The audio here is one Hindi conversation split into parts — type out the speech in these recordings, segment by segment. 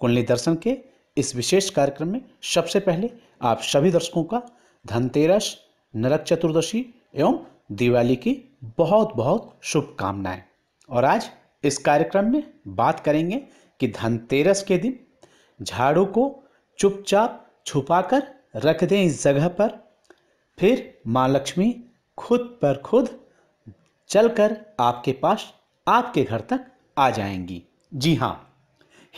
कुंडली दर्शन के इस विशेष कार्यक्रम में सबसे पहले आप सभी दर्शकों का धनतेरस नरक चतुर्दशी एवं दिवाली की बहुत बहुत शुभकामनाएं और आज इस कार्यक्रम में बात करेंगे कि धनतेरस के दिन झाड़ू को चुपचाप छुपाकर रख दें इस जगह पर फिर माँ लक्ष्मी खुद पर खुद चलकर आपके पास आपके घर तक आ जाएंगी जी हाँ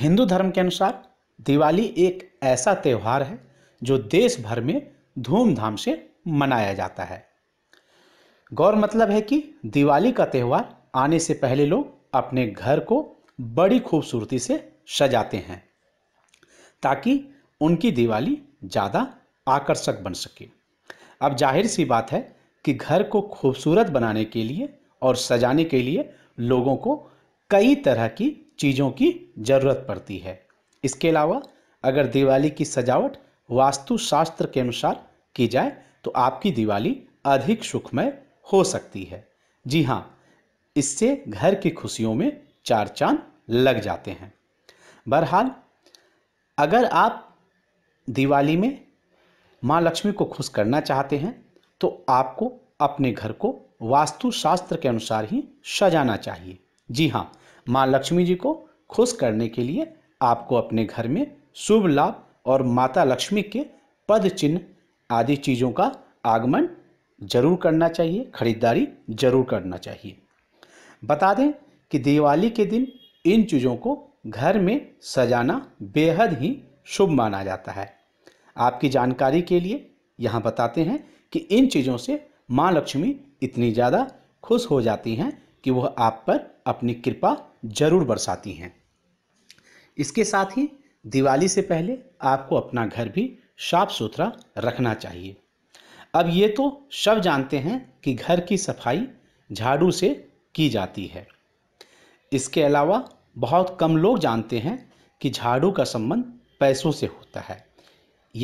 हिंदू धर्म के अनुसार दिवाली एक ऐसा त्यौहार है जो देश भर में धूमधाम से मनाया जाता है गौर मतलब है कि दिवाली का त्यौहार आने से पहले लोग अपने घर को बड़ी खूबसूरती से सजाते हैं ताकि उनकी दिवाली ज़्यादा आकर्षक बन सके अब जाहिर सी बात है कि घर को खूबसूरत बनाने के लिए और सजाने के लिए लोगों को कई तरह की चीज़ों की ज़रूरत पड़ती है इसके अलावा अगर दिवाली की सजावट वास्तुशास्त्र के अनुसार की जाए तो आपकी दिवाली अधिक सुखमय हो सकती है जी हाँ इससे घर की खुशियों में चार चांद लग जाते हैं बहरहाल अगर आप दिवाली में माँ लक्ष्मी को खुश करना चाहते हैं तो आपको अपने घर को वास्तुशास्त्र के अनुसार ही सजाना चाहिए जी हाँ माँ लक्ष्मी जी को खुश करने के लिए आपको अपने घर में शुभ लाभ और माता लक्ष्मी के पद चिन्ह आदि चीज़ों का आगमन जरूर करना चाहिए खरीदारी जरूर करना चाहिए बता दें कि दिवाली के दिन इन चीज़ों को घर में सजाना बेहद ही शुभ माना जाता है आपकी जानकारी के लिए यहाँ बताते हैं कि इन चीज़ों से माँ लक्ष्मी इतनी ज़्यादा खुश हो जाती हैं कि वह आप पर अपनी कृपा जरूर बरसाती हैं इसके साथ ही दिवाली से पहले आपको अपना घर भी साफ सुथरा रखना चाहिए अब ये तो सब जानते हैं कि घर की सफाई झाड़ू से की जाती है इसके अलावा बहुत कम लोग जानते हैं कि झाड़ू का संबंध पैसों से होता है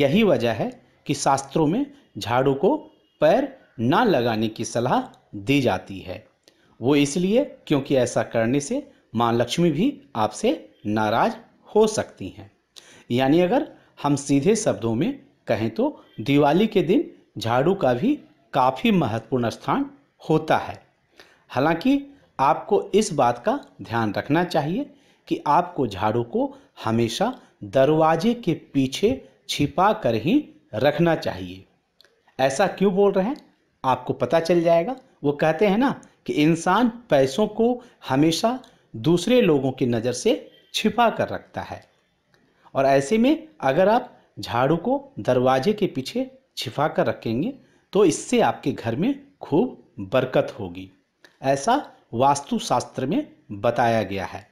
यही वजह है कि शास्त्रों में झाड़ू को पैर ना लगाने की सलाह दी जाती है वो इसलिए क्योंकि ऐसा करने से माँ लक्ष्मी भी आपसे नाराज हो सकती हैं यानी अगर हम सीधे शब्दों में कहें तो दिवाली के दिन झाड़ू का भी काफ़ी महत्वपूर्ण स्थान होता है हालांकि आपको इस बात का ध्यान रखना चाहिए कि आपको झाड़ू को हमेशा दरवाजे के पीछे छिपा कर ही रखना चाहिए ऐसा क्यों बोल रहे हैं आपको पता चल जाएगा वो कहते हैं ना कि इंसान पैसों को हमेशा दूसरे लोगों की नज़र से छिपा कर रखता है और ऐसे में अगर आप झाड़ू को दरवाजे के पीछे छिपा कर रखेंगे तो इससे आपके घर में खूब बरकत होगी ऐसा वास्तुशास्त्र में बताया गया है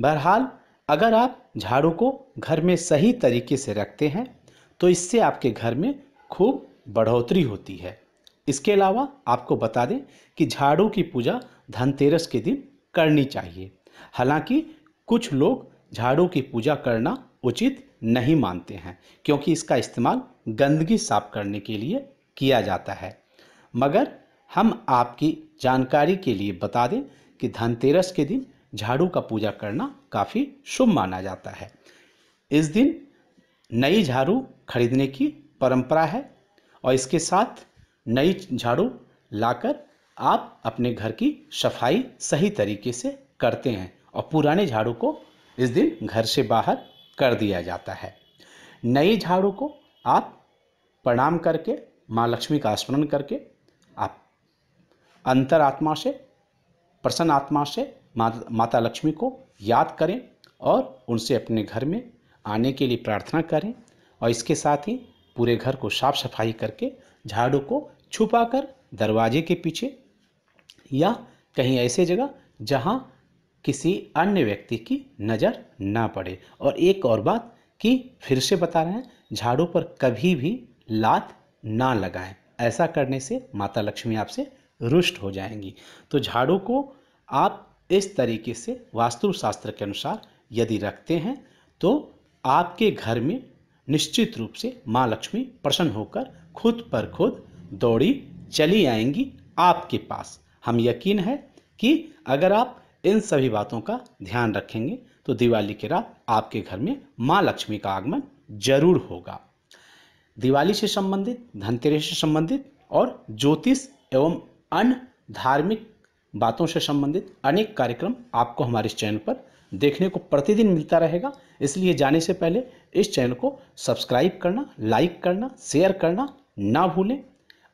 बहरहाल अगर आप झाड़ू को घर में सही तरीके से रखते हैं तो इससे आपके घर में खूब बढ़ोतरी होती है इसके अलावा आपको बता दें कि झाड़ू की पूजा धनतेरस के दिन करनी चाहिए हालांकि कुछ लोग झाड़ू की पूजा करना उचित नहीं मानते हैं क्योंकि इसका इस्तेमाल गंदगी साफ करने के लिए किया जाता है मगर हम आपकी जानकारी के लिए बता दें कि धनतेरस के दिन झाड़ू का पूजा करना काफ़ी शुभ माना जाता है इस दिन नई झाड़ू खरीदने की परंपरा है और इसके साथ नई झाड़ू लाकर आप अपने घर की सफाई सही तरीके से करते हैं और पुराने झाड़ू को इस दिन घर से बाहर कर दिया जाता है नई झाड़ू को आप प्रणाम करके माँ लक्ष्मी का स्मरण करके आप अंतर आत्मा से प्रसन्न आत्मा से माता लक्ष्मी को याद करें और उनसे अपने घर में आने के लिए प्रार्थना करें और इसके साथ ही पूरे घर को साफ सफाई करके झाड़ू को छुपाकर दरवाजे के पीछे या कहीं ऐसे जगह जहां किसी अन्य व्यक्ति की नज़र ना पड़े और एक और बात कि फिर से बता रहे हैं झाड़ू पर कभी भी लात ना लगाएं ऐसा करने से माता लक्ष्मी आपसे रुष्ट हो जाएंगी तो झाड़ू को आप इस तरीके से वास्तुशास्त्र के अनुसार यदि रखते हैं तो आपके घर में निश्चित रूप से माँ लक्ष्मी प्रसन्न होकर खुद पर खुद दौड़ी चली आएंगी आपके पास हम यकीन है कि अगर आप इन सभी बातों का ध्यान रखेंगे तो दिवाली की रात आपके घर में माँ लक्ष्मी का आगमन जरूर होगा दिवाली से संबंधित धनतेरस से संबंधित और ज्योतिष एवं अन्य धार्मिक बातों से संबंधित अनेक कार्यक्रम आपको हमारे चैनल पर देखने को प्रतिदिन मिलता रहेगा इसलिए जाने से पहले इस चैनल को सब्सक्राइब करना लाइक करना शेयर करना ना भूलें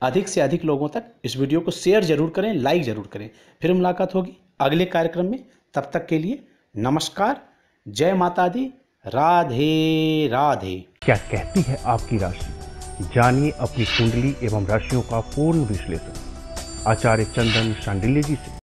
अधिक से अधिक लोगों तक इस वीडियो को शेयर जरूर करें लाइक जरूर करें फिर मुलाकात होगी अगले कार्यक्रम में तब तक के लिए नमस्कार जय माता दी राधे राधे क्या कहती है आपकी राशि जानिए अपनी कुंडली एवं राशियों का पूर्ण विश्लेषण आचार्य चंदन शांडिल्य जी से